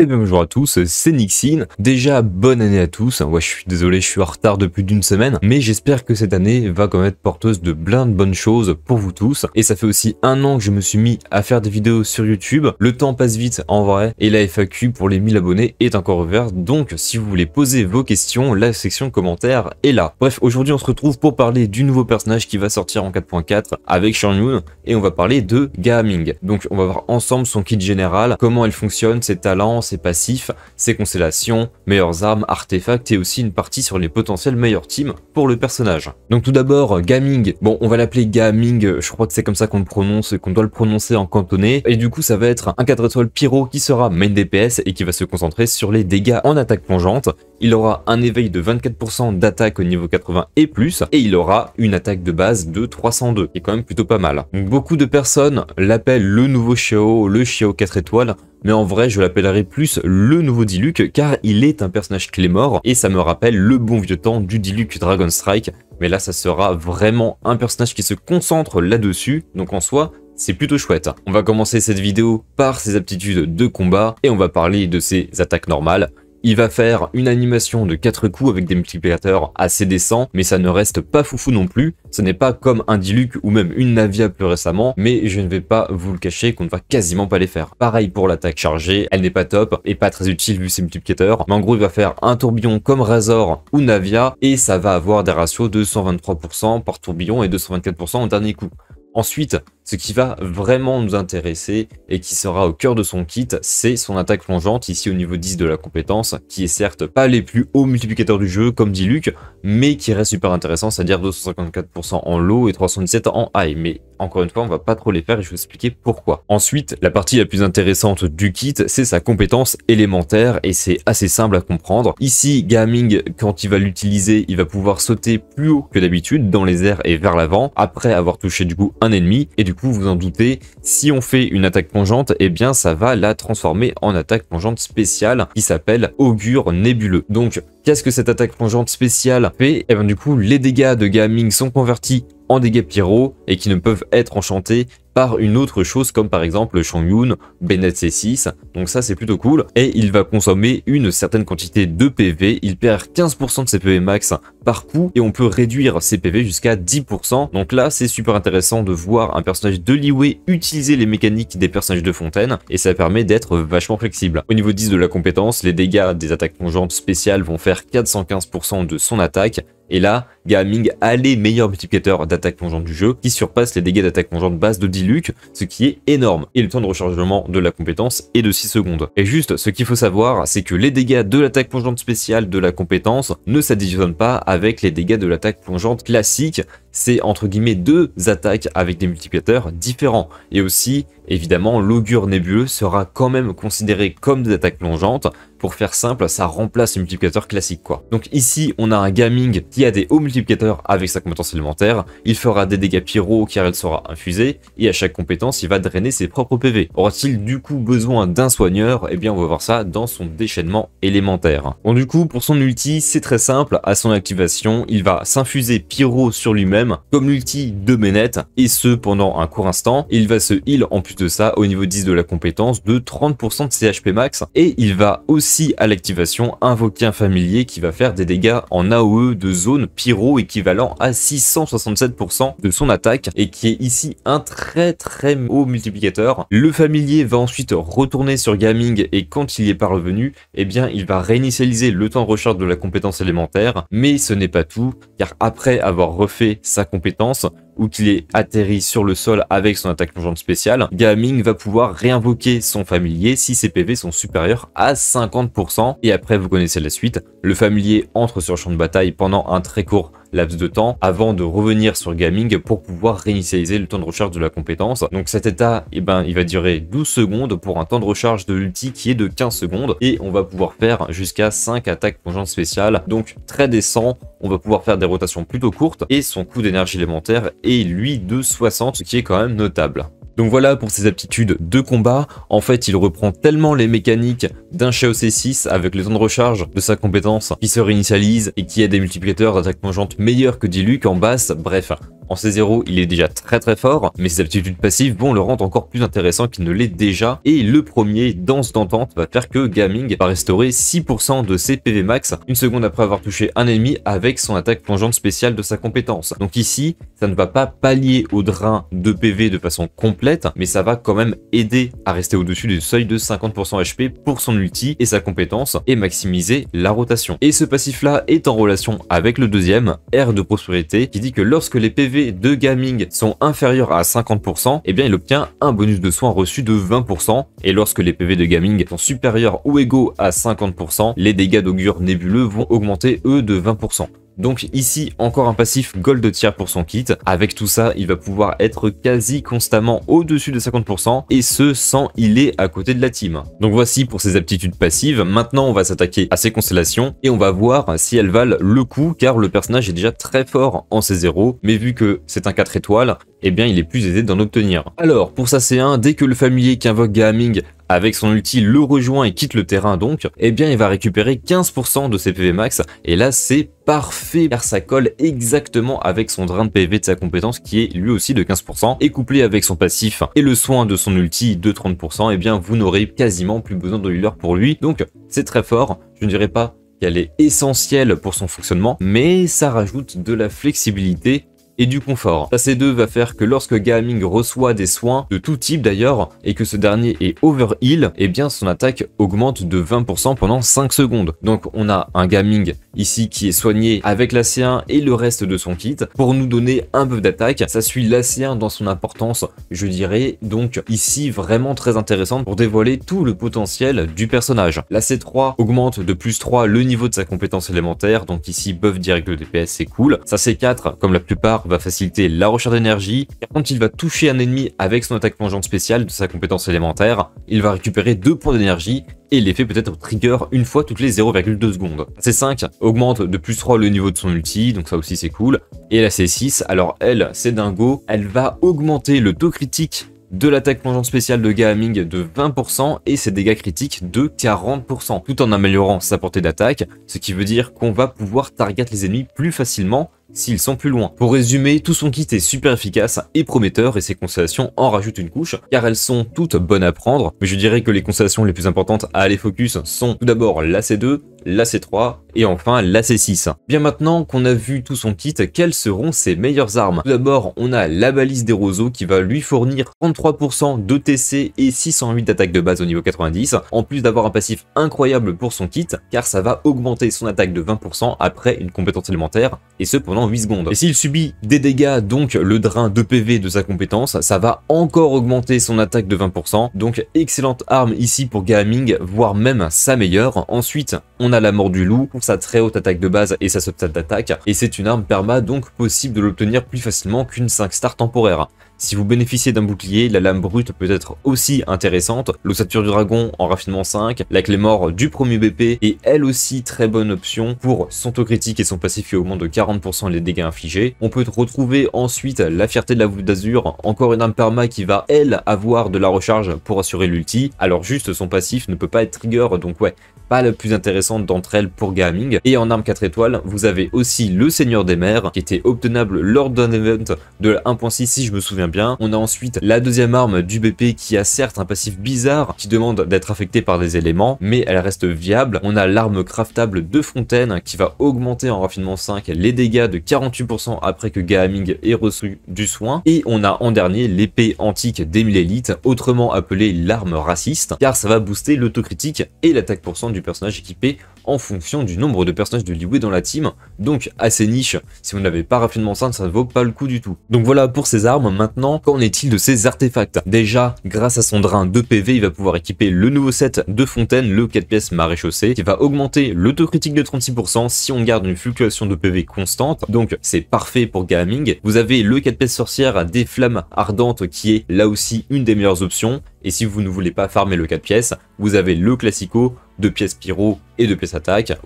Et bien bonjour à tous, c'est Nixin. Déjà bonne année à tous. Ouais, je suis désolé, je suis en retard depuis d'une semaine, mais j'espère que cette année va quand même être porteuse de plein de bonnes choses pour vous tous. Et ça fait aussi un an que je me suis mis à faire des vidéos sur YouTube. Le temps passe vite en vrai, et la FAQ pour les 1000 abonnés est encore ouverte. Donc si vous voulez poser vos questions, la section commentaires est là. Bref, aujourd'hui on se retrouve pour parler du nouveau personnage qui va sortir en 4.4 avec Shang et on va parler de gaming. Donc on va voir ensemble son kit général, comment elle fonctionne, ses talents ses passifs, ses constellations, meilleures armes, artefacts et aussi une partie sur les potentiels meilleurs teams pour le personnage. Donc tout d'abord, Gaming. Bon, on va l'appeler Gaming, je crois que c'est comme ça qu'on le prononce, qu'on doit le prononcer en cantonais. Et du coup, ça va être un 4 étoiles pyro qui sera main DPS et qui va se concentrer sur les dégâts en attaque plongeante. Il aura un éveil de 24% d'attaque au niveau 80 et plus, et il aura une attaque de base de 302, qui est quand même plutôt pas mal. beaucoup de personnes l'appellent le nouveau Xiao, le Xiao 4 étoiles, mais en vrai je l'appellerai plus le nouveau Diluc car il est un personnage clé mort et ça me rappelle le bon vieux temps du Diluc Dragon Strike, mais là ça sera vraiment un personnage qui se concentre là-dessus, donc en soi c'est plutôt chouette. On va commencer cette vidéo par ses aptitudes de combat et on va parler de ses attaques normales. Il va faire une animation de 4 coups avec des multiplicateurs assez décents, mais ça ne reste pas foufou non plus. Ce n'est pas comme un Diluc ou même une Navia plus récemment, mais je ne vais pas vous le cacher qu'on ne va quasiment pas les faire. Pareil pour l'attaque chargée, elle n'est pas top et pas très utile vu ses multiplicateurs, mais en gros il va faire un tourbillon comme Razor ou Navia et ça va avoir des ratios de 123% par tourbillon et 224% au dernier coup. Ensuite, ce qui va vraiment nous intéresser et qui sera au cœur de son kit, c'est son attaque plongeante ici au niveau 10 de la compétence, qui est certes pas les plus hauts multiplicateurs du jeu, comme dit Luc, mais qui reste super intéressant, c'est-à-dire 254% en low et 317 en high. Mais encore une fois, on va pas trop les faire et je vais vous expliquer pourquoi. Ensuite, la partie la plus intéressante du kit, c'est sa compétence élémentaire et c'est assez simple à comprendre. Ici, Gaming, quand il va l'utiliser, il va pouvoir sauter plus haut que d'habitude dans les airs et vers l'avant après avoir touché du coup un ennemi et du vous vous en doutez, si on fait une attaque plongeante, eh bien ça va la transformer en attaque plongeante spéciale qui s'appelle Augure Nébuleux. Donc Qu'est-ce que cette attaque plongeante spéciale fait Et eh bien du coup, les dégâts de gaming sont convertis en dégâts pyro et qui ne peuvent être enchantés par une autre chose comme par exemple Shang Yun, Bennett C6, donc ça c'est plutôt cool, et il va consommer une certaine quantité de PV, il perd 15% de ses PV max par coup, et on peut réduire ses PV jusqu'à 10%, donc là c'est super intéressant de voir un personnage de Liwei utiliser les mécaniques des personnages de Fontaine, et ça permet d'être vachement flexible. Au niveau 10 de la compétence, les dégâts des attaques plongeantes spéciales vont faire 415% de son attaque et là, Gaming a les meilleurs multiplicateurs d'attaque plongeante du jeu qui surpassent les dégâts d'attaque plongeante base de Diluc, ce qui est énorme. Et le temps de rechargement de la compétence est de 6 secondes. Et juste, ce qu'il faut savoir, c'est que les dégâts de l'attaque plongeante spéciale de la compétence ne s'additionnent pas avec les dégâts de l'attaque plongeante classique. C'est entre guillemets deux attaques avec des multiplicateurs différents. Et aussi, évidemment, l'augure nébuleux sera quand même considéré comme des attaques plongeantes. Pour faire simple, ça remplace les multiplicateurs classiques quoi. Donc ici, on a un gaming y a des hauts multiplicateurs avec sa compétence élémentaire, il fera des dégâts pyro car elle sera infusée, et à chaque compétence il va drainer ses propres PV. Aura-t-il du coup besoin d'un soigneur Eh bien on va voir ça dans son déchaînement élémentaire. Bon du coup pour son ulti c'est très simple, à son activation il va s'infuser pyro sur lui-même comme l'ulti de Ménette. et ce pendant un court instant, il va se heal en plus de ça au niveau 10 de la compétence de 30% de CHP max, et il va aussi à l'activation invoquer un familier qui va faire des dégâts en AOE de zone pyro équivalent à 667% de son attaque et qui est ici un très très haut multiplicateur. Le familier va ensuite retourner sur gaming et quand il y est parvenu, eh bien il va réinitialiser le temps de recharge de la compétence élémentaire, mais ce n'est pas tout car après avoir refait sa compétence, ou qu'il ait atterri sur le sol avec son attaque plongeante spéciale, Gaming va pouvoir réinvoquer son familier si ses PV sont supérieurs à 50%. Et après, vous connaissez la suite, le familier entre sur le champ de bataille pendant un très court laps de temps avant de revenir sur gaming pour pouvoir réinitialiser le temps de recharge de la compétence. Donc cet état, eh ben, il va durer 12 secondes pour un temps de recharge de l'ulti qui est de 15 secondes et on va pouvoir faire jusqu'à 5 attaques plongeantes spéciales. Donc très décent, on va pouvoir faire des rotations plutôt courtes et son coût d'énergie élémentaire est lui de 60 ce qui est quand même notable. Donc voilà pour ses aptitudes de combat. En fait, il reprend tellement les mécaniques d'un au C6 avec le temps de recharge de sa compétence qui se réinitialise et qui a des multiplicateurs d'attaque plongeante meilleurs que Diluc en basse. Bref, en C0, il est déjà très très fort, mais ses aptitudes passives vont le rendre encore plus intéressant qu'il ne l'est déjà. Et le premier, Danse d'entente, va faire que Gaming va restaurer 6% de ses PV max une seconde après avoir touché un ennemi avec son attaque plongeante spéciale de sa compétence. Donc ici, ça ne va pas pallier au drain de PV de façon complète, mais ça va quand même aider à rester au-dessus du seuil de 50% HP pour son ulti et sa compétence et maximiser la rotation. Et ce passif-là est en relation avec le deuxième, R de prospérité, qui dit que lorsque les PV de gaming sont inférieurs à 50%, eh bien il obtient un bonus de soins reçu de 20%, et lorsque les PV de gaming sont supérieurs ou égaux à 50%, les dégâts d'augure nébuleux vont augmenter eux de 20%. Donc ici, encore un passif gold tier pour son kit. Avec tout ça, il va pouvoir être quasi constamment au-dessus de 50%, et ce, sans il est à côté de la team. Donc voici pour ses aptitudes passives. Maintenant, on va s'attaquer à ses constellations, et on va voir si elles valent le coup, car le personnage est déjà très fort en C0, mais vu que c'est un 4 étoiles, eh bien il est plus aisé d'en obtenir. Alors, pour ça, c'est un, dès que le familier invoque Gaming avec son ulti le rejoint et quitte le terrain donc, eh bien il va récupérer 15% de ses PV max et là c'est parfait car ça colle exactement avec son drain de PV de sa compétence qui est lui aussi de 15% et couplé avec son passif et le soin de son ulti de 30% eh bien vous n'aurez quasiment plus besoin de healer pour lui donc c'est très fort je ne dirais pas qu'elle est essentielle pour son fonctionnement mais ça rajoute de la flexibilité et du confort. la C2 va faire que lorsque Gaming reçoit des soins, de tout type d'ailleurs, et que ce dernier est over overheal, eh bien son attaque augmente de 20% pendant 5 secondes. Donc on a un Gaming ici qui est soigné avec c 1 et le reste de son kit pour nous donner un buff d'attaque. Ça suit c 1 dans son importance, je dirais, donc ici vraiment très intéressante pour dévoiler tout le potentiel du personnage. la c 3 augmente de plus 3 le niveau de sa compétence élémentaire, donc ici buff direct le DPS c'est cool. Sa C4, comme la plupart va faciliter la recherche d'énergie. quand il va toucher un ennemi avec son attaque plongeante spéciale de sa compétence élémentaire, il va récupérer 2 points d'énergie et l'effet peut être trigger une fois toutes les 0,2 secondes. C5 augmente de plus 3 le niveau de son ulti, donc ça aussi c'est cool. Et la C6, alors elle, c'est dingo, elle va augmenter le taux critique de l'attaque plongeante spéciale de Gaming de 20% et ses dégâts critiques de 40%, tout en améliorant sa portée d'attaque, ce qui veut dire qu'on va pouvoir target les ennemis plus facilement s'ils sont plus loin. Pour résumer, tout son kit est super efficace et prometteur et ses constellations en rajoutent une couche car elles sont toutes bonnes à prendre, mais je dirais que les constellations les plus importantes à aller focus sont tout d'abord la C2, la C3, et enfin la C6. Bien maintenant qu'on a vu tout son kit, quelles seront ses meilleures armes Tout d'abord, on a la balise des roseaux qui va lui fournir 33% de TC et 608 d'attaque de base au niveau 90, en plus d'avoir un passif incroyable pour son kit, car ça va augmenter son attaque de 20% après une compétence élémentaire, et ce pendant 8 secondes. Et s'il subit des dégâts, donc le drain de PV de sa compétence, ça va encore augmenter son attaque de 20%, donc excellente arme ici pour gaming, voire même sa meilleure. Ensuite, on a la mort du loup, sa très haute attaque de base et sa substat d'attaque, et c'est une arme perma donc possible de l'obtenir plus facilement qu'une 5 star temporaire. Si vous bénéficiez d'un bouclier, la lame brute peut être aussi intéressante, l'ossature du dragon en raffinement 5, la clé mort du premier BP est elle aussi très bonne option pour son taux critique et son passif qui augmente de 40% les dégâts infligés. On peut retrouver ensuite la fierté de la voûte d'azur, encore une arme perma qui va elle avoir de la recharge pour assurer l'ulti, alors juste son passif ne peut pas être trigger, donc ouais, pas la plus intéressante d'entre elles pour gaming. Et en arme 4 étoiles, vous avez aussi le Seigneur des Mers, qui était obtenable lors d'un event de la 1.6 si je me souviens bien. On a ensuite la deuxième arme du BP qui a certes un passif bizarre qui demande d'être affecté par des éléments, mais elle reste viable. On a l'arme craftable de Fontaine qui va augmenter en raffinement 5 les dégâts de 48% après que gaming ait reçu du soin. Et on a en dernier l'épée antique mille Elite, autrement appelée l'arme raciste, car ça va booster l'autocritique et l'attaque cent du du personnage équipé en fonction du nombre de personnages de Liwe dans la team, donc assez niche. Si vous n'avez pas rapidement ça, ça ne vaut pas le coup du tout. Donc voilà pour ses armes. Maintenant, qu'en est-il de ces artefacts Déjà, grâce à son drain de PV, il va pouvoir équiper le nouveau set de Fontaine, le 4 pièces maréchaussée, qui va augmenter le taux critique de 36% si on garde une fluctuation de PV constante. Donc c'est parfait pour gaming. Vous avez le 4 pièces sorcière des flammes ardentes qui est là aussi une des meilleures options. Et si vous ne voulez pas farmer le 4 pièces, vous avez le classico, de pièces pyro et de pièces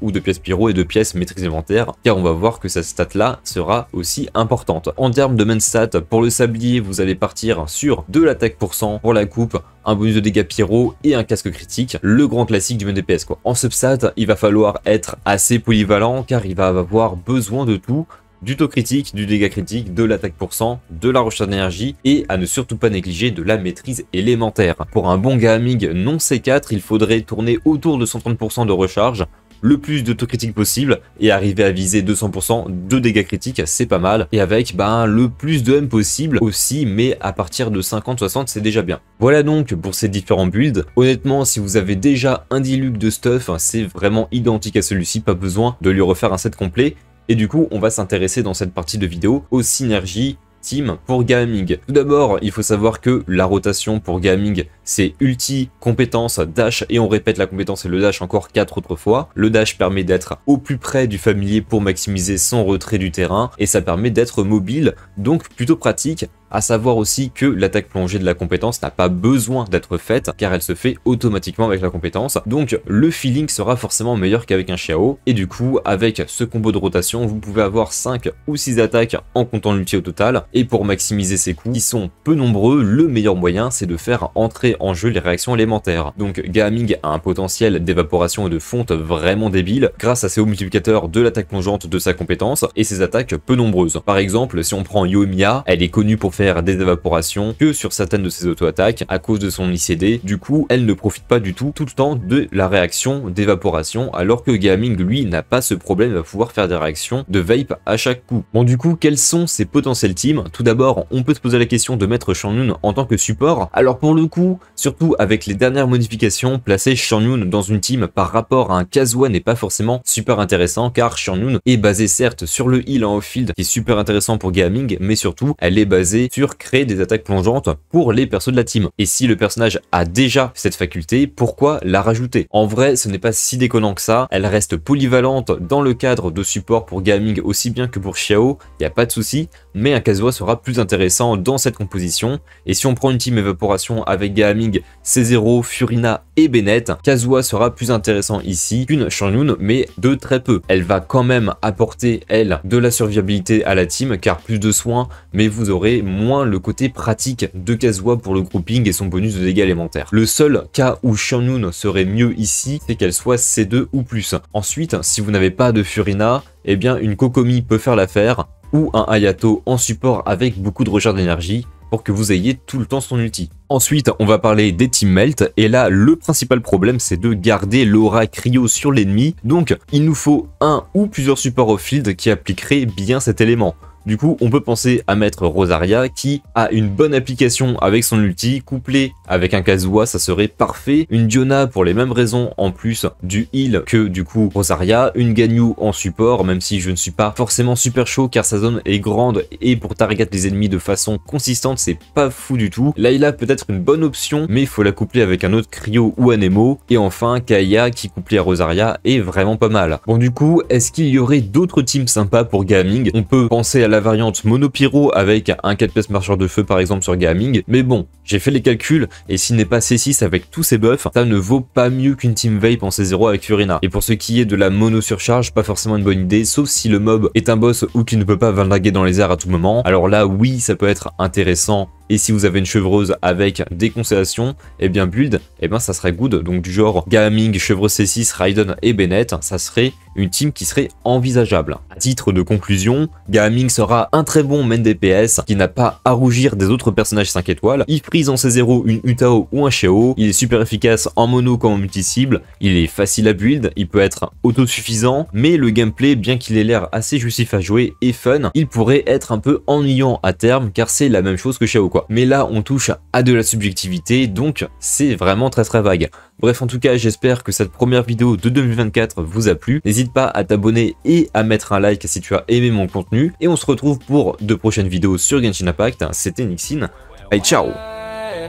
ou de pièces pyro et de pièces maîtrise élémentaire, car on va voir que cette stat là sera aussi importante. En termes de main stat, pour le sablier, vous allez partir sur de l'attaque pour cent pour la coupe, un bonus de dégâts pyro et un casque critique, le grand classique du DPS quoi. En substat, il va falloir être assez polyvalent car il va avoir besoin de tout, du taux critique, du dégât critique, de l'attaque pour cent, de la recharge d'énergie et à ne surtout pas négliger de la maîtrise élémentaire. Pour un bon gaming non C4, il faudrait tourner autour de 130% de recharge, le plus d'autocritique possible et arriver à viser 200% de dégâts critiques, c'est pas mal. Et avec ben, le plus de M possible aussi, mais à partir de 50-60, c'est déjà bien. Voilà donc pour ces différents builds. Honnêtement, si vous avez déjà un diluc de stuff, c'est vraiment identique à celui-ci, pas besoin de lui refaire un set complet. Et du coup, on va s'intéresser dans cette partie de vidéo aux synergies team pour gaming. Tout d'abord, il faut savoir que la rotation pour gaming, c'est ulti, compétence, dash, et on répète la compétence et le dash encore quatre autres fois. Le dash permet d'être au plus près du familier pour maximiser son retrait du terrain, et ça permet d'être mobile, donc plutôt pratique à savoir aussi que l'attaque plongée de la compétence n'a pas besoin d'être faite car elle se fait automatiquement avec la compétence. Donc le feeling sera forcément meilleur qu'avec un Xiao et du coup avec ce combo de rotation vous pouvez avoir 5 ou 6 attaques en comptant l'ulti au total et pour maximiser ses coups qui sont peu nombreux le meilleur moyen c'est de faire entrer en jeu les réactions élémentaires. Donc Gaming a un potentiel d'évaporation et de fonte vraiment débile grâce à ses hauts multiplicateurs de l'attaque plongeante de sa compétence et ses attaques peu nombreuses. Par exemple si on prend Yomiya elle est connue pour faire des évaporations que sur certaines de ses auto-attaques à cause de son ICD. Du coup, elle ne profite pas du tout tout le temps de la réaction d'évaporation alors que Gaming lui n'a pas ce problème, va pouvoir faire des réactions de vape à chaque coup. Bon du coup, quels sont ses potentiels teams Tout d'abord, on peut se poser la question de mettre Shang en tant que support. Alors pour le coup, surtout avec les dernières modifications, placer Shang dans une team par rapport à un Kazua n'est pas forcément super intéressant car Shang est basé certes sur le heal en off-field qui est super intéressant pour Gaming, mais surtout elle est basée créer des attaques plongeantes pour les persos de la team. Et si le personnage a déjà cette faculté, pourquoi la rajouter En vrai, ce n'est pas si déconnant que ça, elle reste polyvalente dans le cadre de support pour gaming aussi bien que pour Xiao, il n'y a pas de souci, mais un Kazoa sera plus intéressant dans cette composition. Et si on prend une team évaporation avec Gaaming, C0, Furina et Bennett, Kazua sera plus intéressant ici qu'une Shangyun, mais de très peu. Elle va quand même apporter, elle, de la survivabilité à la team, car plus de soins, mais vous aurez moins le côté pratique de Kazoa pour le grouping et son bonus de dégâts élémentaires. Le seul cas où Shangyun serait mieux ici, c'est qu'elle soit C2 ou plus. Ensuite, si vous n'avez pas de Furina, eh bien une Kokomi peut faire l'affaire, ou un Hayato en support avec beaucoup de recharge d'énergie pour que vous ayez tout le temps son ulti. Ensuite, on va parler des team melt, et là, le principal problème, c'est de garder l'aura cryo sur l'ennemi, donc il nous faut un ou plusieurs supports off field qui appliqueraient bien cet élément. Du coup, on peut penser à mettre Rosaria qui a une bonne application avec son ulti, couplé avec un Kazuha, ça serait parfait. Une Diona pour les mêmes raisons en plus du heal que du coup Rosaria. Une Ganyu en support, même si je ne suis pas forcément super chaud car sa zone est grande et pour target les ennemis de façon consistante, c'est pas fou du tout. Layla peut être une bonne option, mais il faut la coupler avec un autre Cryo ou Anemo. Et enfin, Kaya qui couplé à Rosaria est vraiment pas mal. Bon du coup, est-ce qu'il y aurait d'autres teams sympas pour gaming On peut penser à la variante monopyro avec un 4 pièces marcheur de feu par exemple sur gaming, mais bon, j'ai fait les calculs et s'il n'est pas C6 avec tous ses buffs, ça ne vaut pas mieux qu'une team vape en C0 avec Furina. Et pour ce qui est de la mono surcharge, pas forcément une bonne idée, sauf si le mob est un boss ou qu'il ne peut pas laguer dans les airs à tout moment. Alors là, oui, ça peut être intéressant et si vous avez une chevreuse avec des constellations, et eh bien build, et eh bien ça serait good. Donc du genre Gaming, Chevreuse C6, Raiden et Bennett, ça serait une team qui serait envisageable. A titre de conclusion, Gaming sera un très bon main DPS qui n'a pas à rougir des autres personnages 5 étoiles prise en C0 une Utao ou un Shao, il est super efficace en mono comme en multi-cible, il est facile à build, il peut être autosuffisant, mais le gameplay, bien qu'il ait l'air assez justif à jouer et fun, il pourrait être un peu ennuyant à terme car c'est la même chose que Shao quoi. Mais là on touche à de la subjectivité donc c'est vraiment très très vague. Bref, en tout cas, j'espère que cette première vidéo de 2024 vous a plu. N'hésite pas à t'abonner et à mettre un like si tu as aimé mon contenu. Et on se retrouve pour de prochaines vidéos sur Genshin Impact. C'était Nixin. bye ciao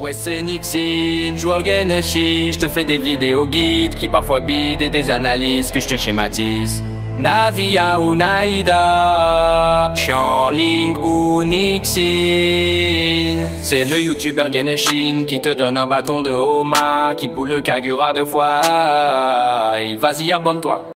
Ouais c'est Nixin, joue Geneshin. je te fais des vidéos guides qui parfois bident et des analyses que je te schématise. Navia ou Naïda, Charling ou Nixin, C'est le youtubeur Geneshin qui te donne un bâton de Homa, qui boule le Kagura deux fois. vas-y abonne-toi.